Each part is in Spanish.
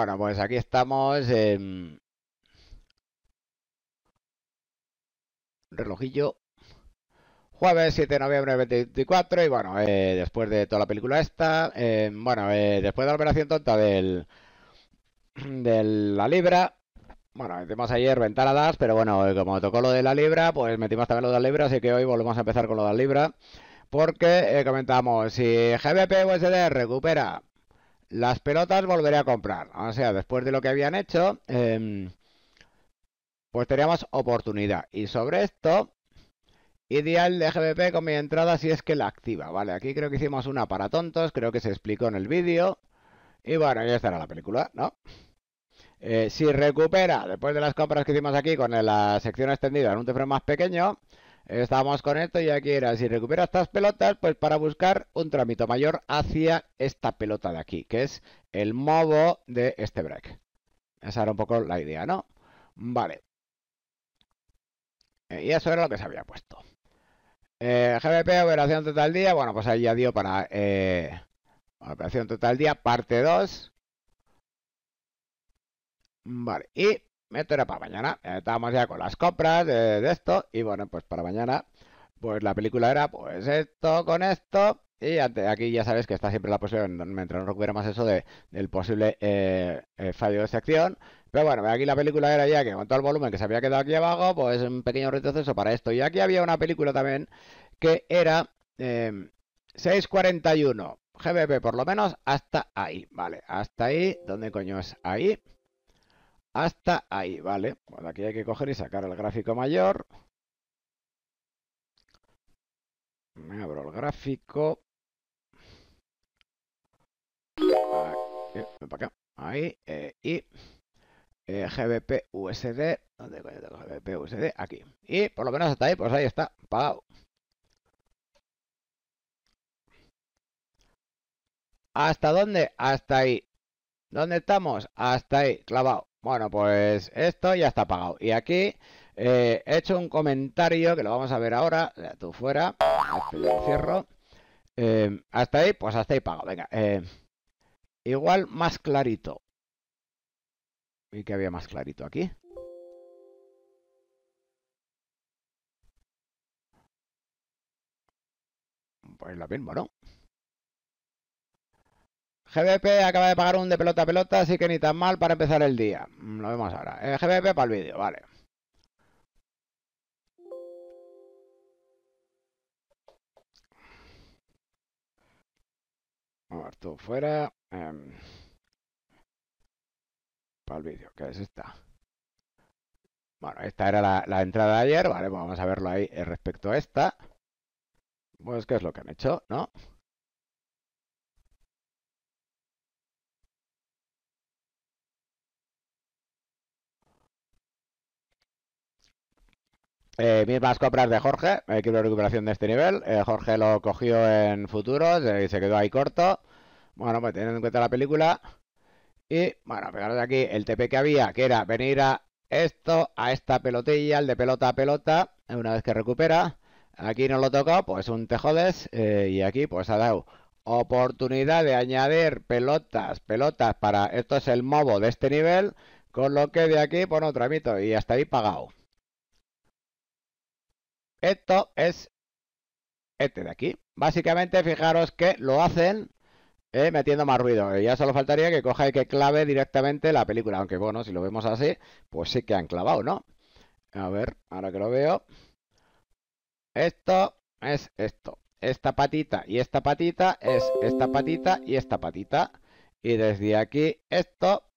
Bueno, pues aquí estamos. en relojillo. Jueves 7 de noviembre de 2024 y bueno, eh, después de toda la película esta, eh, bueno, eh, después de la operación tonta del, de la libra, bueno, metimos ayer ventanas, pero bueno, como tocó lo de la libra, pues metimos también lo de la libra, así que hoy volvemos a empezar con lo de la libra, porque comentamos, si GBP USD recupera las pelotas volveré a comprar. O sea, después de lo que habían hecho, em, pues teníamos oportunidad. Y sobre esto, ideal de GBP con mi entrada si es que la activa. Vale, aquí creo que hicimos una para tontos, creo que se explicó en el vídeo. Y bueno, ya estará la película, ¿no? Eh, si recupera, después de las compras que hicimos aquí con la sección extendida en un tefrón más pequeño, Estamos con esto y aquí era, si recupera estas pelotas, pues para buscar un trámite mayor hacia esta pelota de aquí, que es el modo de este break. Esa era un poco la idea, ¿no? Vale. Eh, y eso era lo que se había puesto. Eh, GBP, operación total día, bueno, pues ahí ya dio para eh, operación total día, parte 2. Vale, y esto era para mañana. Estábamos ya con las compras de, esto. Y bueno, pues para mañana, pues la película era pues esto con esto. Y aquí ya sabes que está siempre la posibilidad, mientras no recuperamos eso de, del posible eh, eh, fallo de sección. Pero bueno, aquí la película era ya que con todo el volumen que se había quedado aquí abajo, pues un pequeño retroceso para esto. Y aquí había una película también que era 641 em, GBP por lo menos hasta ahí. Vale, hasta ahí. ¿Dónde coño es ahí? hasta ahí, ¿vale? Bueno, aquí hay que coger y sacar el gráfico mayor. Me abro el gráfico. Ahí. Eh, y eh, GBP USD. ¿Dónde coño tengo GBP USD? Aquí. Y por lo menos hasta ahí, pues ahí está. Pagado. ¿Hasta dónde? Hasta ahí. ¿Dónde estamos? Hasta ahí, clavado. Bueno, pues esto ya está apagado. Y aquí eh, he hecho un comentario que lo vamos a ver ahora. Tú fuera. cierro. Eh, hasta ahí, pues hasta ahí pagado. Venga. Eh, igual más clarito. ¿Y que había más clarito aquí? Pues lo mismo, ¿no? GBP acaba de pagar un de pelota a pelota, así que ni tan mal para empezar el día. Mm, lo vemos ahora. Eh, GBP para el vídeo, vale. Vamos A ver, tú fuera. Em, para el vídeo, ¿qué es esta? Bueno, esta era la, entrada de ayer, vale, pues vamos a verlo ahí eh, respecto a esta. Pues qué es lo que han hecho, ¿no? no Eh, mismas compras de Jorge, equipo de recuperación de este nivel. Eh, Jorge lo cogió en futuros eh, y se quedó ahí corto. Bueno, pues teniendo en cuenta la película. Y bueno, pegaros aquí el TP que había, que era venir a esto, a esta pelotilla, el de pelota a pelota, una vez que recupera. Aquí no lo tocó, pues un tejodes. Eh, y aquí pues ha dado oportunidad de añadir pelotas, pelotas para... Esto es el mobo de este nivel. Con lo que de aquí, otro tramito y hasta ahí pagado. Esto es este de aquí. Básicamente, fijaros que lo hacen eh, metiendo más ruido. Eh, ya solo faltaría que coja y que clave directamente la película. Aunque bueno, si lo vemos así, pues sí que han clavado, ¿no? A ver, ahora que lo veo. Esto es esto. Esta patita y esta patita es esta patita y esta patita. Y desde aquí esto,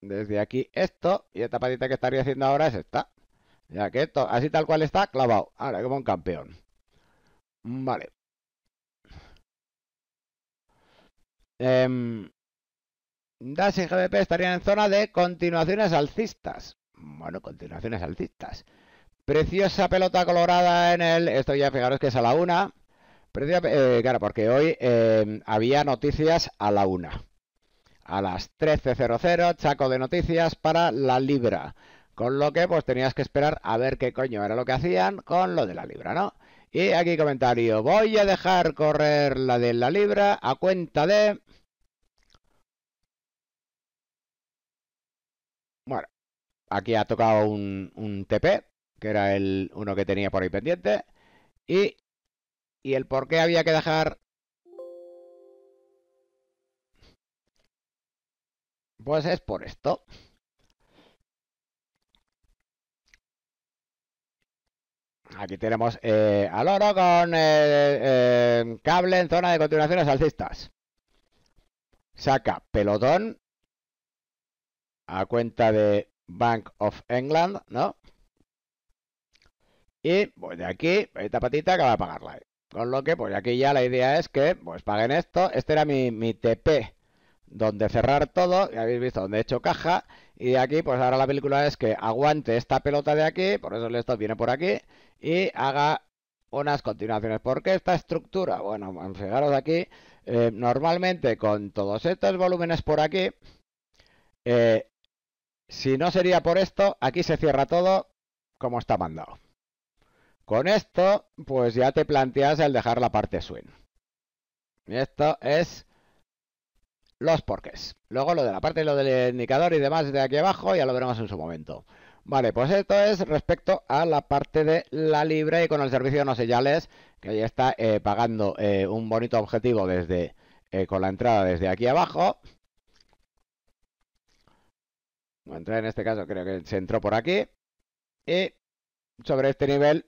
desde aquí esto, y esta patita que estaría haciendo ahora es esta. Ya que esto, así tal cual está, clavado. Ahora, como un campeón. Vale. Em, DAS y GBP estarían en zona de continuaciones alcistas. Bueno, continuaciones alcistas. Preciosa pelota colorada en el... Esto ya fijaros que es a la una. Eh, claro, porque hoy em, había noticias a la una. A las 13.00, chaco de noticias para la Libra. Con lo que pues tenías que esperar a ver qué coño era lo que hacían con lo de la libra, ¿no? Y aquí comentario, voy a dejar correr la de la libra a cuenta de... Bueno, aquí ha tocado un, TP, que era el uno que tenía por ahí pendiente. Y, y el por qué había que dejar Pues es por esto. Aquí tenemos eh, al oro con eh, eh, cable en zona de continuaciones alcistas. Saca pelotón a cuenta de Bank of England, ¿no? Y pues de aquí, esta patita que va a pagarla. Con lo que, pues aquí ya la idea es que, pues paguen esto. Este era mi, mi TP donde cerrar todo, ya habéis visto donde he hecho caja, y aquí pues ahora la película es que aguante esta pelota de aquí, por eso esto viene por aquí, y haga unas continuaciones. porque esta estructura? Bueno, fijaros aquí, eh, normalmente con todos estos volúmenes por aquí, eh, si no sería por esto, aquí se cierra todo como está mandado. Con esto, pues ya te planteas el dejar la parte swing. Y esto es los porques. Luego lo de la parte de lo del indicador y demás de aquí abajo ya lo veremos en su momento. Vale, pues esto es respecto a la parte de la libre y con el servicio no señales, que ya está eh, pagando eh, un bonito objetivo desde eh, con la entrada desde aquí abajo. en este caso creo que se entró por aquí. Y sobre este nivel,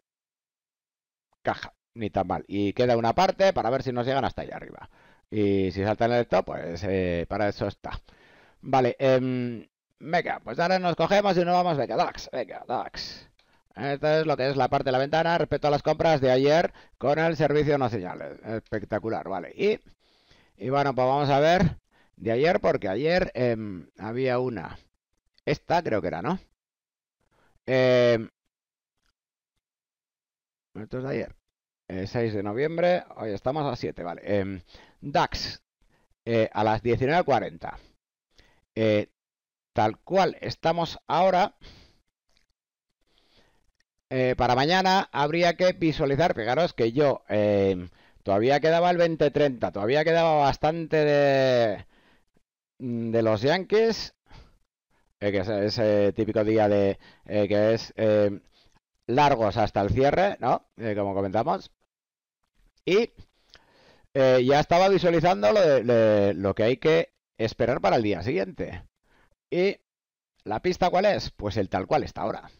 caja, ni tan mal. Y queda una parte para ver si nos llegan hasta allá arriba. Y si salta en el top, pues eh, para eso está. Vale, em, venga, pues ahora nos cogemos y nos vamos. Venga, DAX, venga, DAX. Esto es lo que es la parte de la ventana respecto a las compras de ayer con el servicio no señales. Espectacular, vale. Y, y bueno, pues vamos a ver de ayer, porque ayer em, había una. Esta creo que era, ¿no? Em, esto es de ayer. 6 eh, de noviembre, hoy estamos a 7, vale. Em, DAX eh, a las 19.40. Eh, tal cual estamos ahora. para mañana habría que visualizar, fijaros que yo em, todavía quedaba el 20.30, todavía quedaba bastante de, mm, de los Yankees, que es ese típico día de que es em, largos hasta el cierre, ¿no? Eh, como comentamos. Y eh, ya estaba visualizando lo, que hay que esperar para el día siguiente. ¿Y la pista cuál es? Pues el tal cual está ahora.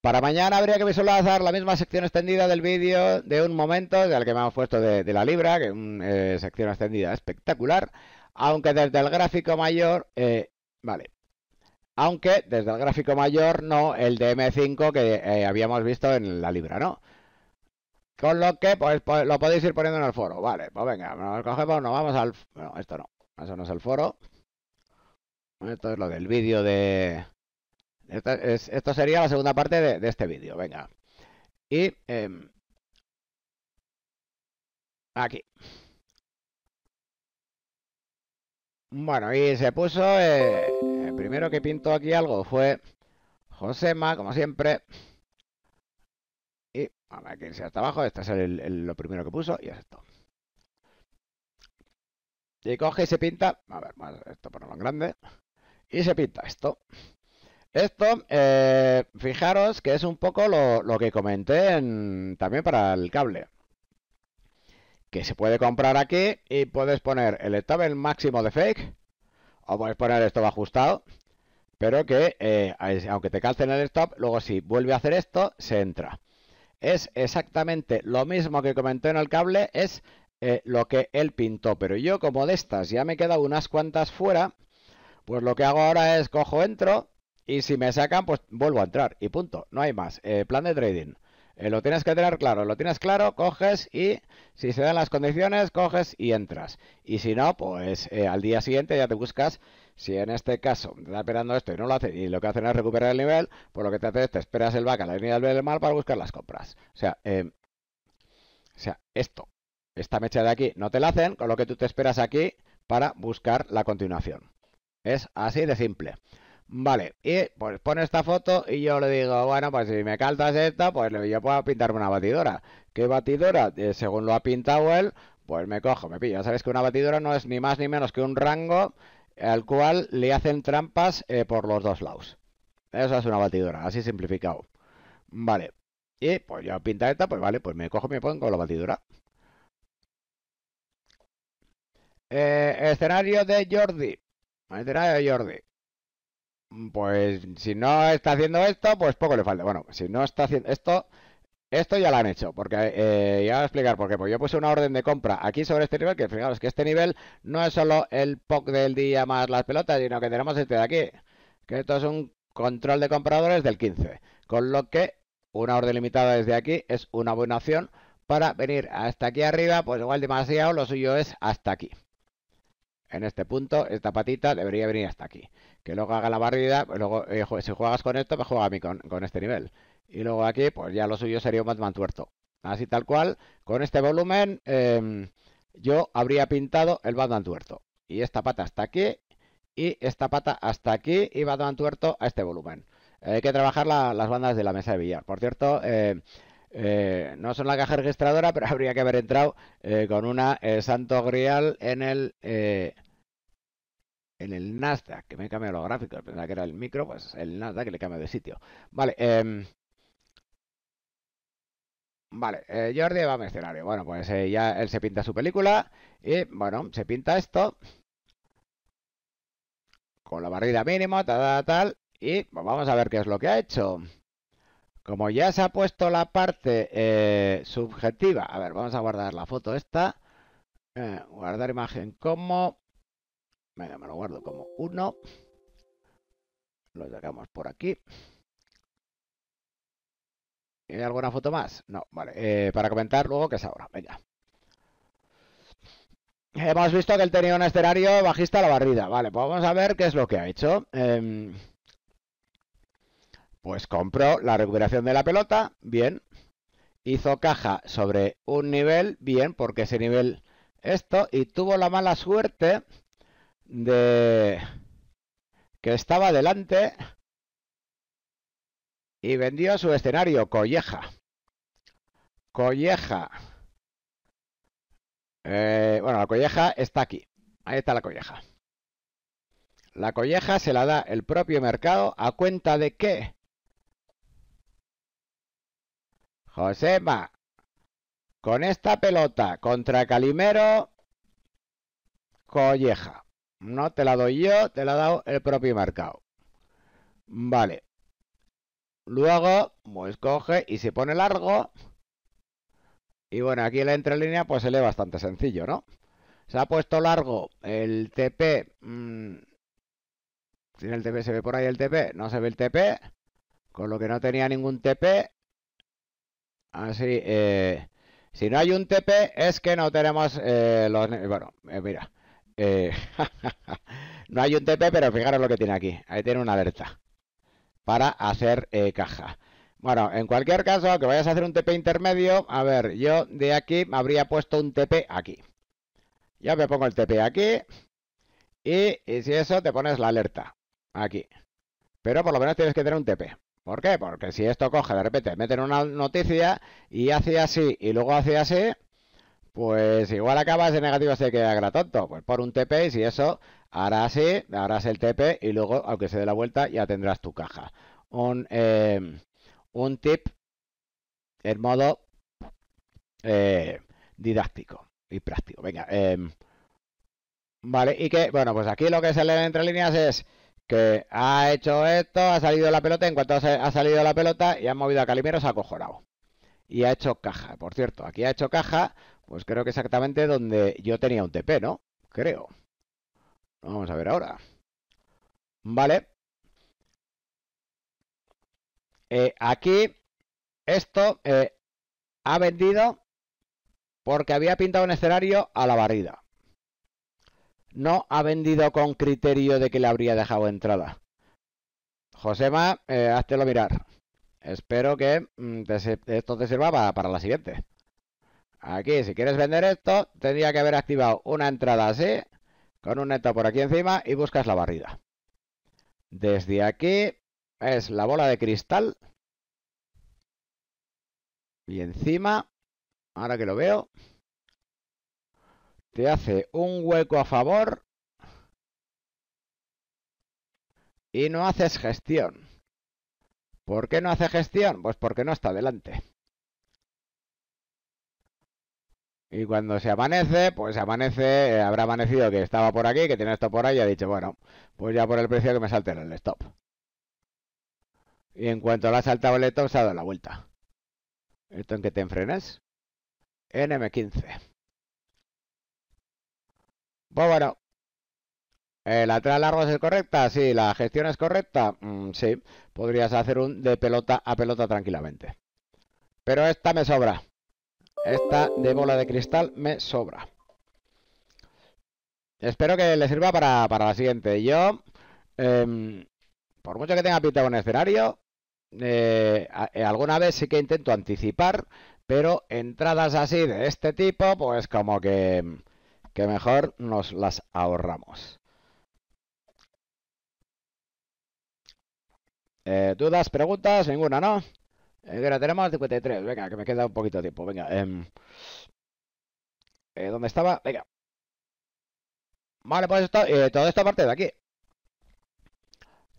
Para mañana habría que visualizar la misma sección extendida del vídeo de un momento, del que me han puesto de, la libra, que es una eh, sección extendida espectacular, aunque desde el gráfico mayor, vale, aunque desde el gráfico mayor no el de M5 que eh, habíamos visto en la libra, ¿no? Con lo que pues, lo podéis ir poniendo en el foro. Vale, pues venga, nos cogemos, nos vamos al... No, esto no, eso no es el foro. Esto es lo del vídeo de... Esto, sería la segunda parte de, este vídeo, venga. Y... Em, aquí. Bueno, y se puso. Eh, el primero que pintó aquí algo fue Josema, como siempre. Y vamos a sea hasta abajo. Este es lo primero que puso y es esto. Y coge y se pinta. A ver, esto ponerlo en grande. Y se pinta esto. Esto, eh, fijaros que es un poco lo, lo que comenté también para el cable que se puede comprar aquí y puedes poner el el máximo de fake o puedes poner esto ajustado pero que eh, aunque te calcen el stop luego si vuelve a hacer esto se entra es exactamente lo mismo que comenté en el cable es eh, lo que él pintó pero yo como de estas ya me he quedado unas cuantas fuera pues lo que hago ahora es cojo entro y si me sacan pues vuelvo a entrar y punto no hay más eh, plan de trading eh, lo tienes que tener claro, lo tienes claro, coges y si se dan las condiciones, coges y entras. Y si no, pues eh, al día siguiente ya te buscas. Si en este caso te está esperando esto y no lo hace, y lo que hacen es recuperar el nivel, por lo que te hace es te esperas el back a la línea del mal para buscar las compras. O sea, eh, o sea, esto, esta mecha de aquí no te la hacen, con lo que tú te esperas aquí para buscar la continuación. Es así de simple. Vale, y pues pone esta foto y yo le digo, bueno, pues si me caltas esta, pues yo puedo pintarme una batidora. ¿Qué batidora? Eh, según lo ha pintado él, pues me cojo, me pillo. Ya sabes que una batidora no es ni más ni menos que un rango al cual le hacen trampas eh, por los dos lados. Eso es una batidora, así simplificado. Vale, y pues yo pinta esta, pues vale, pues me cojo y me pongo la batidora. Eh, escenario de Jordi. Escenario de Jordi. Pues si no está haciendo esto, pues poco le falta. Bueno, si no está haciendo esto, esto ya lo han hecho, porque eh, ya voy a explicar por qué. Pues yo puse una orden de compra aquí sobre este nivel, que fijaros que este nivel no es solo el POC del día más las pelotas, sino que tenemos este de aquí, que esto es un control de compradores del 15. Con lo que una orden limitada desde aquí es una buena opción para venir hasta aquí arriba, pues igual demasiado, lo suyo es hasta aquí. En este punto, esta patita debería venir hasta aquí. Que luego haga la barrida, luego eh, si juegas con esto, me juega a mí con, este nivel. Y luego aquí, pues ya lo suyo sería un Batman tuerto. Así tal cual, con este volumen, em, yo habría pintado el Batman tuerto. Y esta pata hasta aquí, y esta pata hasta aquí, y Batman tuerto a este volumen. Hay que trabajar las bandas de la mesa de billar. Por cierto, em, eh, no son la caja registradora, pero habría que haber entrado eh, con una eh, Santo Grial en el en el Nasdaq, que me he cambiado los gráficos, pensaba que era el micro, pues el Nasdaq que le cambia de sitio. Vale, em, Vale, Jordi va a escenario, Bueno, pues ya él se pinta su película y bueno, se pinta esto con la barrida mínima, tal, tal, tal. Y pues, vamos a ver qué es lo que ha hecho. Como ya se ha puesto la parte eh, subjetiva, a ver, vamos a guardar la foto esta. Eh, guardar imagen como. Venga, me lo guardo como uno. Lo dejamos por aquí. ¿Hay alguna foto más? No, vale. Eh, para comentar luego que es ahora. Venga. Hemos visto que él tenía un escenario bajista a la barrida. Vale, pues vamos a ver qué es lo que ha hecho. Em, pues compró la recuperación de la pelota, bien. Hizo caja sobre un nivel, bien, porque ese nivel esto, y tuvo la mala suerte de que estaba delante y vendió su escenario, Colleja. Colleja. Eh, bueno, la colleja está aquí. Ahí está la colleja. La colleja se la da el propio mercado a cuenta de que va con esta pelota contra Calimero, colleja. No te la doy yo, te la ha dado el propio marcado. Vale. Luego, pues coge y se pone largo. Y bueno, aquí la entrelínea pues se lee bastante sencillo, ¿no? Se ha puesto largo el TP. Mm, sin el TP se ve por ahí el TP, no se ve el TP. Con lo que no tenía ningún TP. Así, ah, eh, si no hay un TP es que no tenemos eh, los... Bueno, eh, mira. no hay un TP, pero fijaros lo que tiene aquí. Ahí tiene una alerta para hacer caja. Bueno, en cualquier caso, que vayas a hacer un TP intermedio, a ver, yo de aquí me habría puesto un TP aquí. Ya me pongo el TP aquí. y si eso, te pones la alerta aquí. Pero por lo menos tienes que tener un TP. ¿Por qué? Porque si esto coge de repente, meten una noticia y hace así y luego hace así, pues igual acaba ese negativo se queda tonto. Pues por un TP y si eso, hará así, harás el TP y luego, aunque se dé la vuelta, ya tendrás tu caja. Un, eh, tip en modo eh, didáctico y práctico. Venga, eh, vale, y que, bueno, pues aquí lo que se lee entre líneas es que ha hecho esto, ha salido la pelota, en cuanto ha salido la pelota y ha movido a Calimero, se ha acojonado. Y ha hecho caja, por cierto, aquí ha hecho caja, pues creo que exactamente donde yo tenía un TP, ¿no? Creo. Vamos a ver ahora. Vale. Eh, aquí, esto eh, ha vendido porque había pintado un escenario a la barrida no ha vendido con criterio de que le habría dejado entrada. Josema, eh, háztelo mirar. Espero que mm, esto te sirva para, para la siguiente. Aquí, si quieres vender esto, tendría que haber activado una entrada así, con un neto por aquí encima y buscas la barrida. Desde aquí es la bola de cristal. Y encima, ahora que lo veo, te hace un hueco a favor y no haces gestión. ¿Por qué no hace gestión? Pues porque no está adelante. Y cuando se amanece, pues amanece, eh, habrá amanecido que estaba por aquí, que tiene esto por ahí, y ha dicho, bueno, pues ya por el precio que me salte el stop. Y en cuanto la ha saltado el stop, se ha dado la vuelta. ¿Esto en que te enfrenes? NM15. Pues bueno. Eh, ¿la ¿Lateral largo es correcta? Sí. ¿La gestión es correcta? Mm, sí. Podrías hacer un de pelota a pelota tranquilamente. Pero esta me sobra. Esta de bola de cristal me sobra. Espero que le sirva para, la siguiente. Yo, em, por mucho que tenga pintado en escenario, eh, eh, alguna vez sí que intento anticipar, pero entradas así de este tipo, pues como que que mejor nos las ahorramos. Eh, ¿Dudas, preguntas? Ninguna, ¿no? Ahora tenemos 53. Venga, que me queda un poquito de tiempo. Venga. Em. Eh, ¿Dónde estaba? Venga. Vale, pues esto, eh, toda esta parte de aquí.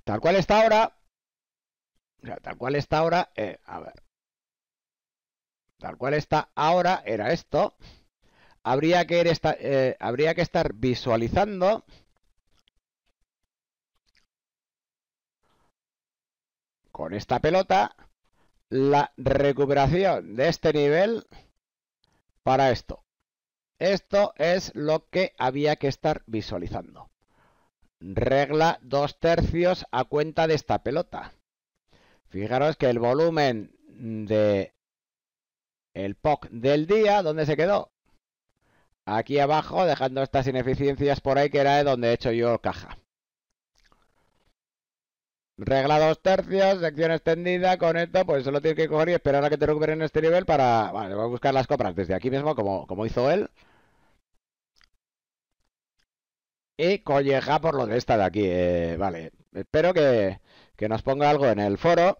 Tal cual está ahora. tal cual está ahora. a ver. Tal cual está ahora era esto. Eh, habría que, estar visualizando con esta pelota la recuperación de este nivel para esto. Esto es lo que había que estar visualizando. Regla dos tercios a cuenta de esta pelota. Fijaros que el volumen de el POC del día, ¿dónde se quedó? aquí abajo, dejando estas ineficiencias por ahí, que era de donde he hecho yo caja. Regla dos tercios, sección extendida, con esto, pues solo tienes que coger y esperar a que te recuperen este nivel para... Vale, voy a buscar las compras desde aquí mismo, como, hizo él. Y colleja por lo de esta de aquí, eh, vale. Espero que, nos ponga algo en el foro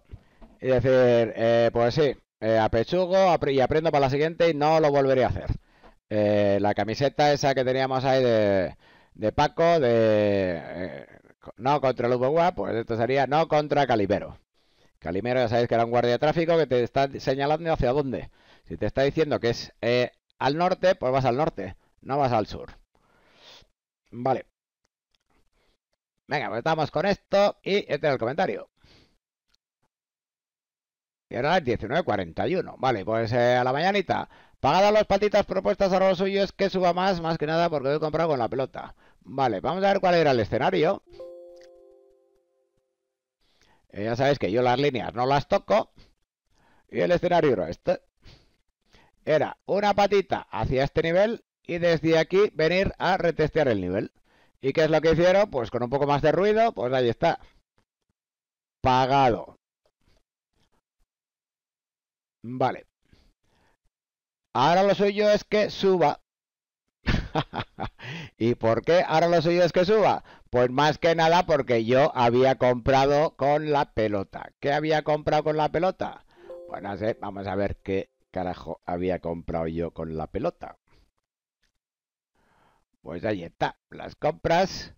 y decir, eh, pues sí, eh, apechugo y aprendo para la siguiente y no lo volveré a hacer. Eh, la camiseta esa que teníamos ahí de, Paco, de eh, no contra el UBUA, pues esto sería no contra Calimero. Calimero ya sabéis que era un guardia de tráfico que te está señalando hacia dónde. Si te está diciendo que es eh, al norte, pues vas al norte, no vas al sur. Vale. Venga, pues estamos con esto y este es el comentario. Y ahora es 19.41. Vale, pues a la mañanita. Pagadas las patitas propuestas a los suyos que suba más, más que nada porque lo he comprado con la pelota. Vale, vamos a ver cuál era el escenario. Eh, ya sabéis que yo las líneas no las toco. Y el escenario era este. Era una patita hacia este nivel y desde aquí venir a retestear el nivel. ¿Y qué es lo que hicieron? Pues con un poco más de ruido, pues ahí está. Pagado. Vale. Ahora lo suyo es que suba. ¿Y por qué ahora lo suyo es que suba? Pues más que nada porque yo había comprado con la pelota. ¿Qué había comprado con la pelota? Bueno, pues vamos a ver qué carajo había comprado yo con la pelota. Pues ahí está, las compras.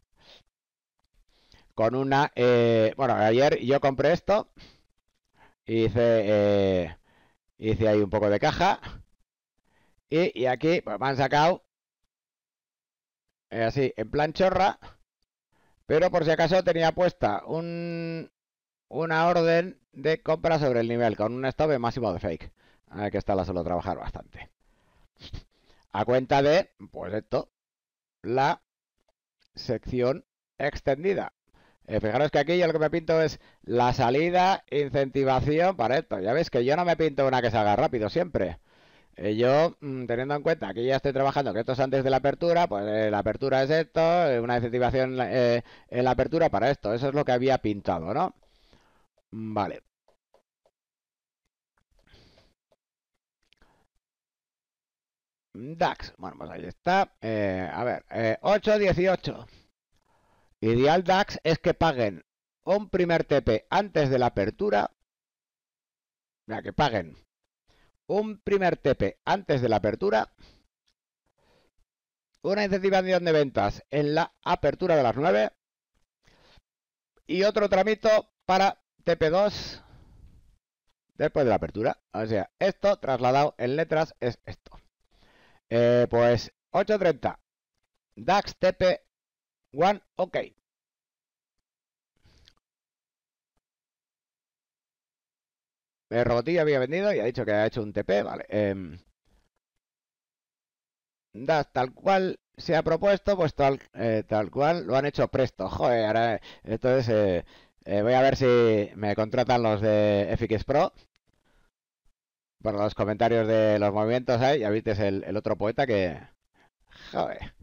Con una... Eh, bueno, ayer yo compré esto. Hice, eh, hice ahí un poco de caja. Y, aquí pues, me han sacado eh, así, en plan chorra. Pero por si acaso tenía puesta una orden de compra sobre el nivel con un stop máximo de fake. que está la suelo trabajar bastante. A cuenta de, pues esto, la sección extendida. Eh, fijaros que aquí yo lo que me pinto es la salida, incentivación para esto. Ya veis que yo no me pinto una que salga rápido siempre. Eh, yo, mm, teniendo en cuenta que ya estoy trabajando, que esto es antes de la apertura, pues eh, la apertura es esto, eh, una incentivación en la apertura para esto. Eso es lo que había pintado, ¿no? Mm, vale. DAX, bueno, pues ahí está. a ver, 8.18. Ideal DAX es que paguen un primer TP antes de la apertura. Mira, que paguen un primer TP antes de la apertura, una incentivación de ventas en la apertura de las 9 y otro tramito para TP2 después de la apertura. O sea, esto trasladado en letras es esto. Eh, pues 8.30, DAX TP1, ok. El eh, robotillo había vendido y ha dicho que ha hecho un TP, vale. Em, DAX tal cual se ha propuesto, pues eh, tal, cual lo han hecho presto. Joder, ahora, eh, entonces voy a ver si me contratan los de FX Pro. Por los comentarios de los movimientos, ahí ya viste el, otro poeta que... Joder,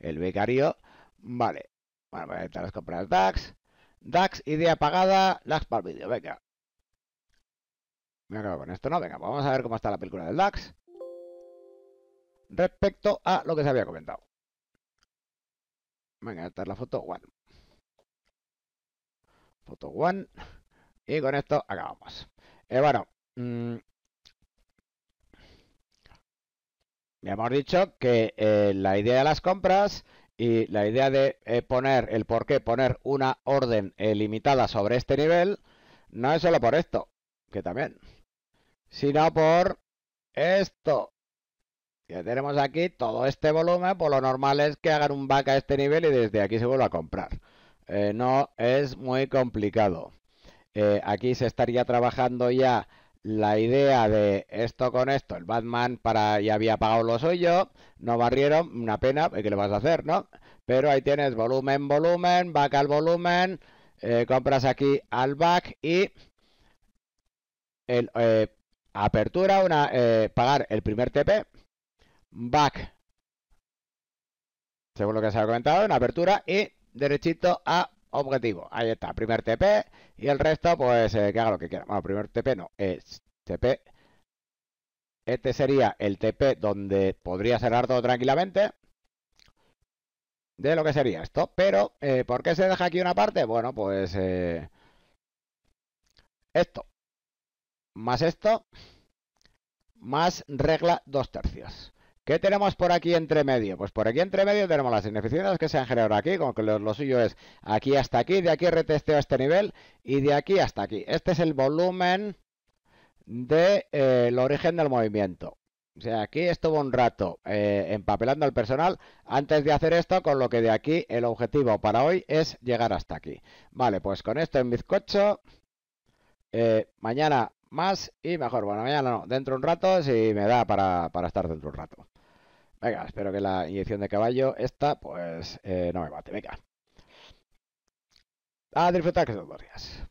el becario. Vale. Bueno, voy pues a intentar comprar DAX. DAX, idea pagada, DAX para el vídeo, venga. Me acabo con esto, ¿no? Venga, pues vamos a ver cómo está la película del DAX. Respecto a lo que se había comentado. Venga, esta es la foto one. Foto one. Y con esto acabamos. Eh, bueno, mm, ya hemos dicho que eh, la idea de las compras y la idea de eh, poner, el por qué poner una orden limitada sobre este nivel, no es solo por esto, que también sino por esto. Ya tenemos aquí todo este volumen, por pues lo normal es que hagan un back a este nivel y desde aquí se vuelva a comprar. Eh, no es muy complicado. Eh, aquí se estaría trabajando ya la idea de esto con esto. El Batman para ya había pagado lo suyo, no barrieron, una pena, ¿eh? ¿qué le vas a hacer, no? Pero ahí tienes volumen, volumen, back al volumen, compras aquí al back y el, Apertura, una, eh, pagar el primer TP. Back, según lo que se ha comentado, en apertura y derechito a objetivo. Ahí está, primer TP y el resto, pues eh, que haga lo que quiera. Bueno, primer TP no, es TP. Este sería el TP donde podría cerrar todo tranquilamente de lo que sería esto. Pero, eh, ¿por qué se deja aquí una parte? Bueno, pues esto más esto, más regla dos tercios. ¿Qué tenemos por aquí entre medio? Pues por aquí entre medio tenemos las ineficiencias que se han generado aquí, como que lo, suyo es aquí hasta aquí, de aquí retesteo este nivel y de aquí hasta aquí. Este es el volumen del de, eh, el origen del movimiento. O sea, aquí estuvo un rato eh, empapelando al personal antes de hacer esto, con lo que de aquí el objetivo para hoy es llegar hasta aquí. Vale, pues con esto en bizcocho, eh, mañana más y mejor. Bueno, mañana no, dentro de un rato, si me da para, para estar dentro un rato. Venga, espero que la inyección de caballo, esta, pues eh, no me mate, venga. A disfrutar que son dos días.